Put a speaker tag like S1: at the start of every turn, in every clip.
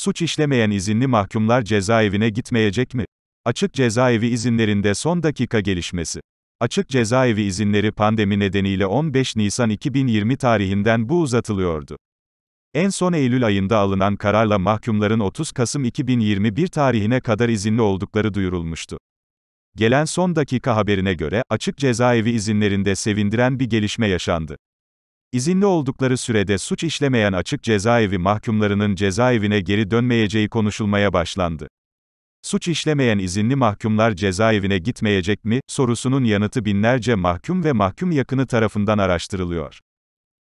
S1: Suç işlemeyen izinli mahkumlar cezaevine gitmeyecek mi? Açık cezaevi izinlerinde son dakika gelişmesi. Açık cezaevi izinleri pandemi nedeniyle 15 Nisan 2020 tarihinden bu uzatılıyordu. En son Eylül ayında alınan kararla mahkumların 30 Kasım 2021 tarihine kadar izinli oldukları duyurulmuştu. Gelen son dakika haberine göre, açık cezaevi izinlerinde sevindiren bir gelişme yaşandı. İzinli oldukları sürede suç işlemeyen açık cezaevi mahkumlarının cezaevine geri dönmeyeceği konuşulmaya başlandı. Suç işlemeyen izinli mahkumlar cezaevine gitmeyecek mi sorusunun yanıtı binlerce mahkum ve mahkum yakını tarafından araştırılıyor.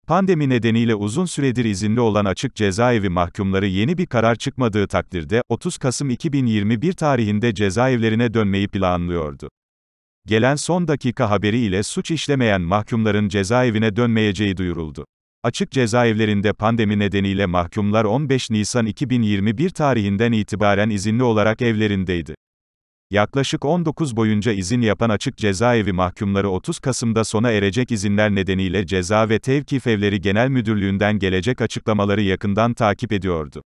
S1: Pandemi nedeniyle uzun süredir izinli olan açık cezaevi mahkumları yeni bir karar çıkmadığı takdirde 30 Kasım 2021 tarihinde cezaevlerine dönmeyi planlıyordu. Gelen son dakika haberi ile suç işlemeyen mahkumların cezaevine dönmeyeceği duyuruldu. Açık cezaevlerinde pandemi nedeniyle mahkumlar 15 Nisan 2021 tarihinden itibaren izinli olarak evlerindeydi. Yaklaşık 19 boyunca izin yapan açık cezaevi mahkumları 30 Kasım'da sona erecek izinler nedeniyle Ceza ve Tevkif Evleri Genel Müdürlüğü'nden gelecek açıklamaları yakından takip ediyordu.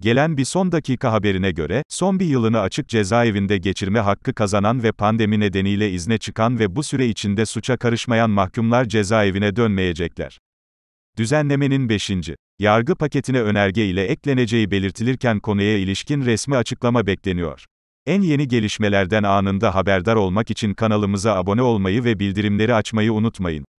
S1: Gelen bir son dakika haberine göre, son bir yılını açık cezaevinde geçirme hakkı kazanan ve pandemi nedeniyle izne çıkan ve bu süre içinde suça karışmayan mahkumlar cezaevine dönmeyecekler. Düzenlemenin 5. Yargı paketine önerge ile ekleneceği belirtilirken konuya ilişkin resmi açıklama bekleniyor. En yeni gelişmelerden anında haberdar olmak için kanalımıza abone olmayı ve bildirimleri açmayı unutmayın.